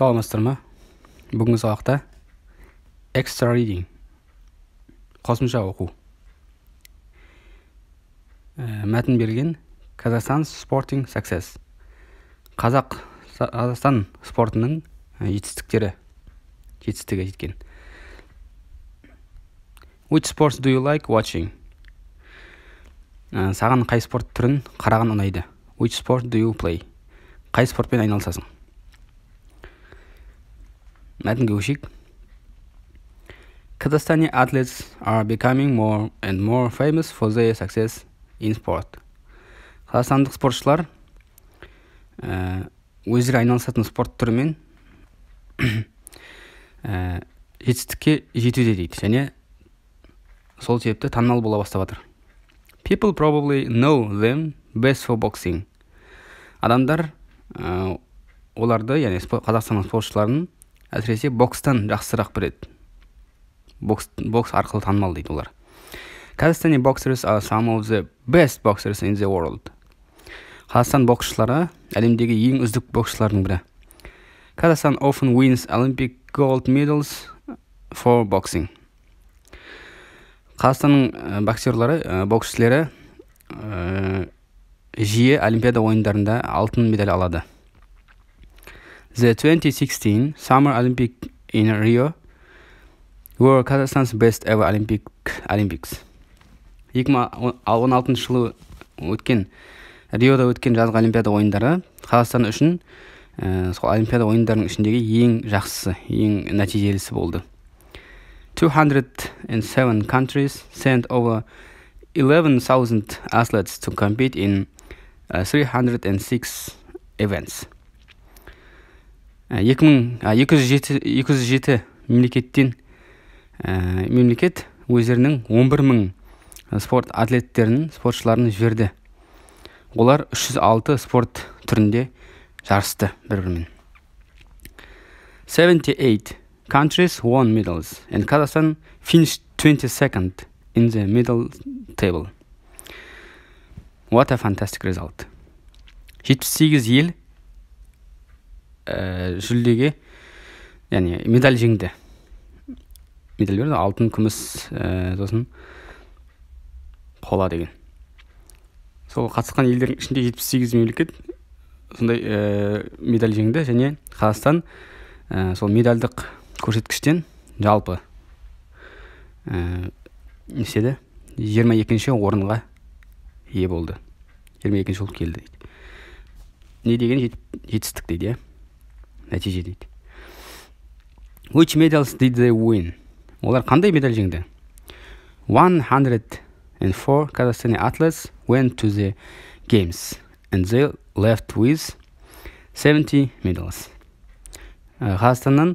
саламатсыздар ма бүгінгі сабақта extra reading қосымша оқу э, мәтін берген қазақстан спортинг success қазақ қазақстан спортының э, жетістіктері жетістігі жеткен which sports do you like watching ә, саған қай спорт түрін қараған ұнайды which sport do you play қай спортпен айналысасың мәтінге өшік. Kazakhstani атлетс are becoming more and more famous for their success in sport. Қазақстандық спортшылар ә, өздері айналысатын спорт түрімен ә, жетістікке жетуде дейді және сол себепті танымал бола бастап жатыр people probably know them best for boxing адамдар ә, оларды яғни қазақстанның спортшыларын әсіресе бокстан жақсырақ біледі бокс, бокс арқылы танымал дейді олар казахстани boxers are some of the best boxers in the world. Қазақстан боксшылары әлемдегі ең үздік боксшылардың бірі. Kazakhstan often wins Olympic gold medals for boxing. Қазақстанның боксерлары, боксшылары жиі олимпиада ойындарында алтын медаль алады. The 2016 Summer Olympic in Rio were Kazakhstan's best ever Olympic Olympics. 2016 жылы өткен Риода өткен жазғы олимпиада ойындары Қазақстан үшін э, сол олимпиада ойындарының ішіндегі ең жақсысы, ең нәтижелісі болды. 207 countries sent over 11,000 athletes to compete in 306 э, events. Ә, екі мың екі жүз жеті мемлекеттен ә, мемлекет өздерінің он бір мың спорт атлеттерін спортшыларын жіберді олар 306 спорт түрінде жарысты бір бірімен 78 countries won medals and Kazakhstan finished 22nd in the medal table what a fantastic result 78 ел ә, жүлдеге яғни медаль жеңді медаль берді алтын күміс ә, сосын қола деген сол қатысқан елдердің ішінде 78 мемлекет сондай ә, медаль жеңді және қазақстан ә, сол медальдық көрсеткіштен жалпы ә, істеді жиырма екінші орынға ие болды жиырма екінші болып келді дейді не деген жетістік дейді иә нәтиже дейді which medals did they win олар қандай медаль жеңді 104 Kazakhstani athletes went to the games and they left with 70 medals қазақстаннан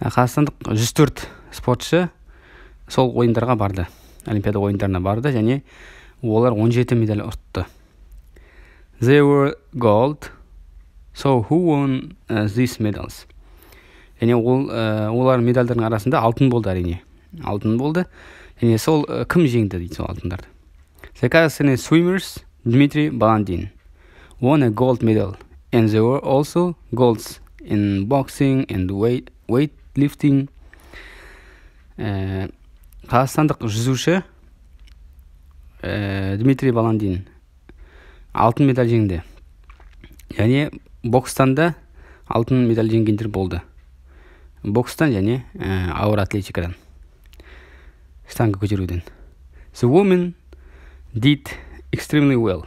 қазақстандық 104 спортшы сол ойындарға барды олимпиада ойындарына барды және олар 17 медаль ұтты they were gold so who won uh, these medals және ол ә, олар медальдардың арасында алтын болды әрине алтын болды және сол ә, кім жеңді дейді сол алтындарды the Kazakhstani swimmers дмитрий Balandin won a gold medal and there were also golds in boxing and weight weightlifting ә, қазақстандық жүзуші ә, Дмитрий Баландин алтын медаль жеңді және бокстан да алтын медаль жеңгендер болды бокстан және ә, ауыр атлетикадан штанга көтеруден the women did extremely well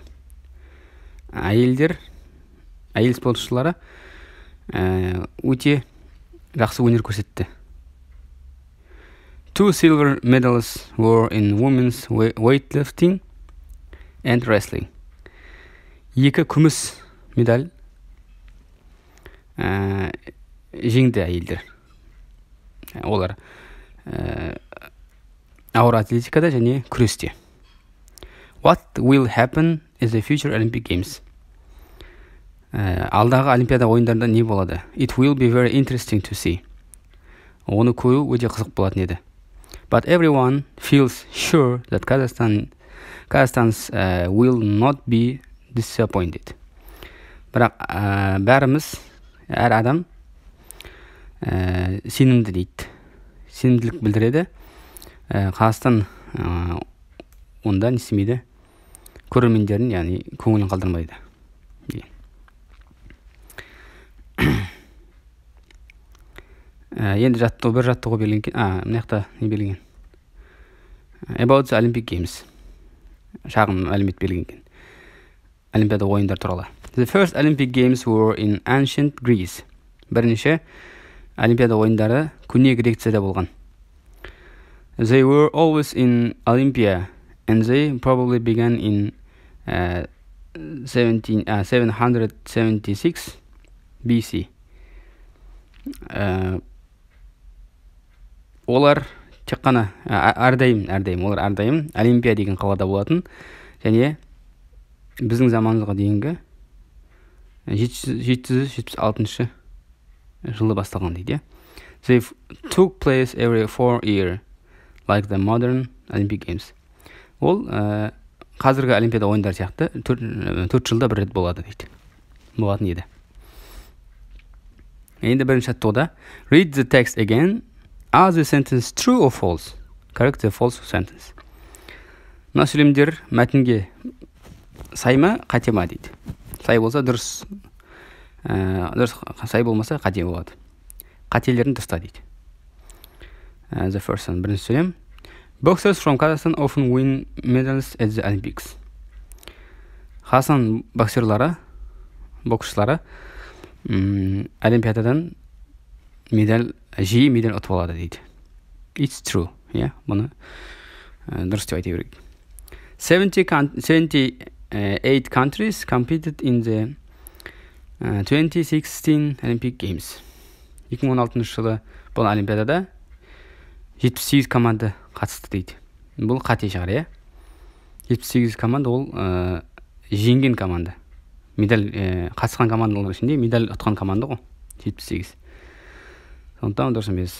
әйелдер әйел спортшылары ә, өте жақсы өнер көрсетті two silver medals were in women's weightlifting and wrestling екі күміс медаль ә, э, жеңді әйелдер э, олар ә, ауыр атлетикада және күресте what will happen is the future olympic games ә, алдағы олимпиада ойындарында не болады it will be very interesting to see оны көру өте қызық болатын еді but everyone feels sure that kazakhstan Kazakhstan's will not be disappointed бірақ ә, бәріміз әр адам ә, сенімді дейді сенімділік білдіреді ә, қазақстан ә, онда не істемейді көрермендерін яғни көңілін қалдырмайды иә. енді жаттығу бір жаттығу берілген а мына жақта не берілген about the olympic games шағын мәлімет берілген олимпиада ойындары туралы The first Olympic Games were in ancient Greece. Бірінші Олимпиада ойындары көне Грецияда болған. They were always in Olympia and they probably began in uh, 17, uh, 776 BC. Uh, олар тек қана әрдайым әрдайым олар әрдайым олимпия деген қалада болатын және біздің заманымызға дейінгі жеті жүз жетпіс алтыншы жылы басталған дейді иә. they took place every four year like the modern Olympic Games ол ә, қазіргі олимпиада ойындары сияқты э, төрт жылда бір рет болады дейді болатын еді енді бірінші жаттығуда read the text again are the sentence true or false correct the false sentence мына сөйлемдер мәтінге сай ма қате ма дейді сай болса дұрыс ә, дұрыс сай болмаса қате болады қателерін таста дейді uh, the first one бірінші сөйлем boxers from kazakhstan often win medals at the olympics қазақстан боксерлары боксшылары олимпиададан медаль жиі медаль ұтып алады дейді it's true иә yeah? бұны ә, дұрыс деп айта берейік seventy Uh, eight countries competed in the 2016 uh, Olympic Games 2016 жылы бұл олимпиадада 78 команда қатысты дейді бұл қате шығар иә 78 команда ол ә, жеңген команда медаль ә, қатысқан командалардың ішінде медаль ұтқан команда ғой 78 сондықтан дұрыс емес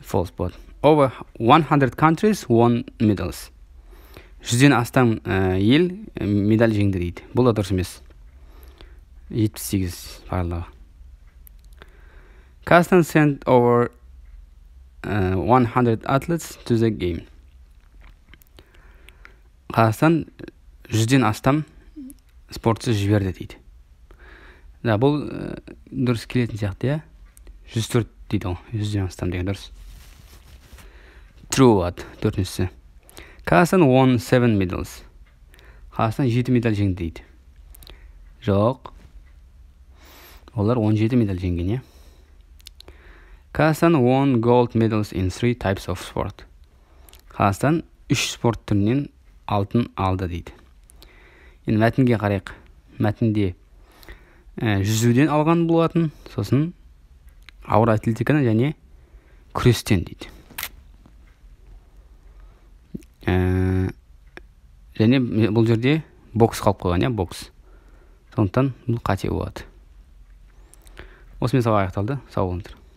false болады over 100 countries won medals жүзден астам э, ел э, медаль жеңді дейді бұл да дұрыс емес 78 барлығы Kazakhstan sent over э, uh, 100 athletes to the game қазақстан жүзден астам спортшы жіберді дейді да бұл ә, дұрыс келетін сияқты иә жүз төрт дейді ол жүзден астам деген дұрыс тру болады төртіншісі қазақстан won seven medals қазақстан жеті медаль жеңді дейді жоқ олар 17 медаль жеңген иә қазақстан won gold medals in three types of sport қазақстан үш спорт түрінен алтын алды дейді енді мәтінге қарайық мәтінде жүзуден алған болатын сосын ауыр атлетиканы және күрестен дейді ә, және бұл жерде бокс қалып қойған иә бокс сондықтан бұл қате болады осымен сабақ аяқталды сау болыңыздар